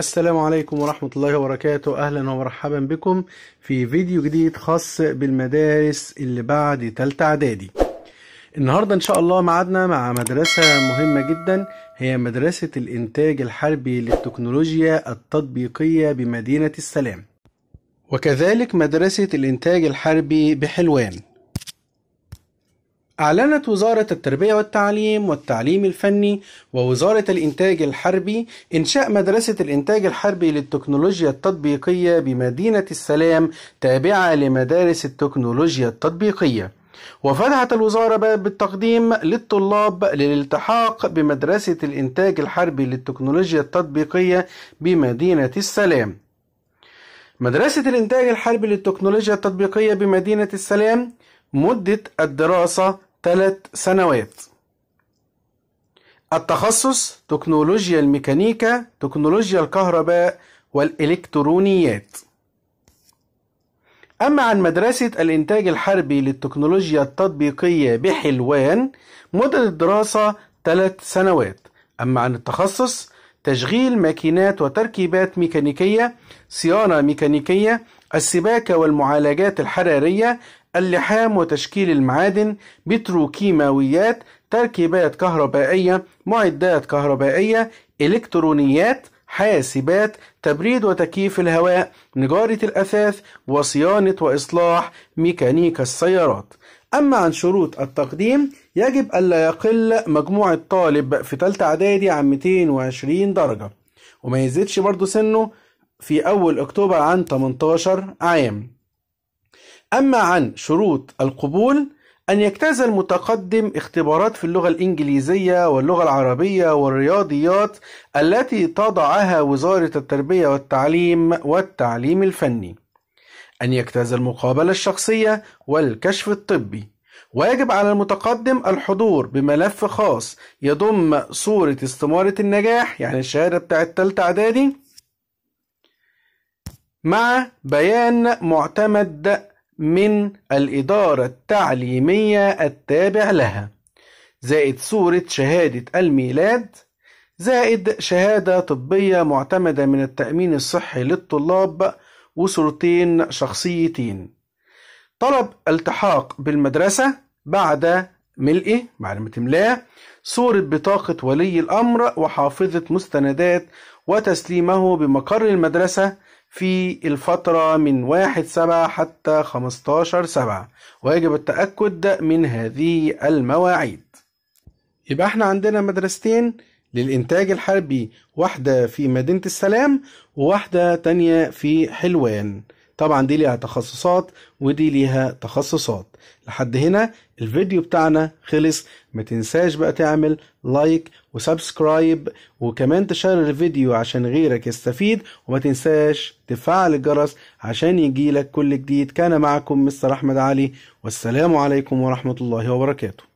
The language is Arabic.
السلام عليكم ورحمة الله وبركاته أهلا ومرحبا بكم في فيديو جديد خاص بالمدارس اللي بعد تالتة إعدادي النهاردة إن شاء الله معادنا مع مدرسة مهمة جدا هي مدرسة الإنتاج الحربي للتكنولوجيا التطبيقية بمدينة السلام وكذلك مدرسة الإنتاج الحربي بحلوان أعلنت وزارة التربية والتعليم والتعليم الفني ووزارة الإنتاج الحربي إنشاء مدرسة الإنتاج الحربي للتكنولوجيا التطبيقية بمدينة السلام تابعة لمدارس التكنولوجيا التطبيقية. وفتحت الوزارة باب التقديم للطلاب للالتحاق بمدرسة الإنتاج الحربي للتكنولوجيا التطبيقية بمدينة السلام. مدرسة الإنتاج الحربي للتكنولوجيا التطبيقية بمدينة السلام مدة الدراسة ثلاث سنوات التخصص تكنولوجيا الميكانيكا تكنولوجيا الكهرباء والإلكترونيات أما عن مدرسة الإنتاج الحربي للتكنولوجيا التطبيقية بحلوان مدة الدراسة ثلاث سنوات أما عن التخصص تشغيل ماكينات وتركيبات ميكانيكية صيانة ميكانيكية السباكة والمعالجات الحرارية اللحام وتشكيل المعادن بتروكيماويات تركيبات كهربائية معدات كهربائية إلكترونيات حاسبات تبريد وتكييف الهواء نجارة الأثاث وصيانة وإصلاح ميكانيكا السيارات أما عن شروط التقديم يجب ألا يقل مجموع الطالب في تالتة إعدادي عن 220 درجة وما يزيدش برضه سنه في أول أكتوبر عن 18 عام أما عن شروط القبول أن يجتاز المتقدم اختبارات في اللغة الإنجليزية واللغة العربية والرياضيات التي تضعها وزارة التربية والتعليم والتعليم الفني. أن يجتاز المقابلة الشخصية والكشف الطبي. ويجب على المتقدم الحضور بملف خاص يضم صورة استمارة النجاح يعني الشهادة بتاع تالتة إعدادي مع بيان معتمد من الإدارة التعليمية التابع لها زائد صورة شهادة الميلاد زائد شهادة طبية معتمدة من التأمين الصحي للطلاب وصورتين شخصيتين طلب التحاق بالمدرسة بعد ملئه بعد ما تملاه صورة بطاقة ولي الأمر وحافظة مستندات وتسليمه بمقر المدرسة في الفترة من واحد سبعة حتى خمستاشر سبعة ويجب التأكد من هذه المواعيد يبقى احنا عندنا مدرستين للإنتاج الحربي واحدة في مدينة السلام وواحدة تانية في حلوان طبعا دي ليها تخصصات ودي ليها تخصصات لحد هنا الفيديو بتاعنا خلص ما تنساش بقى تعمل لايك وسبسكرايب وكمان تشير الفيديو عشان غيرك يستفيد وما تنساش تفعل الجرس عشان يجيلك كل جديد كان معكم مستر احمد علي والسلام عليكم ورحمة الله وبركاته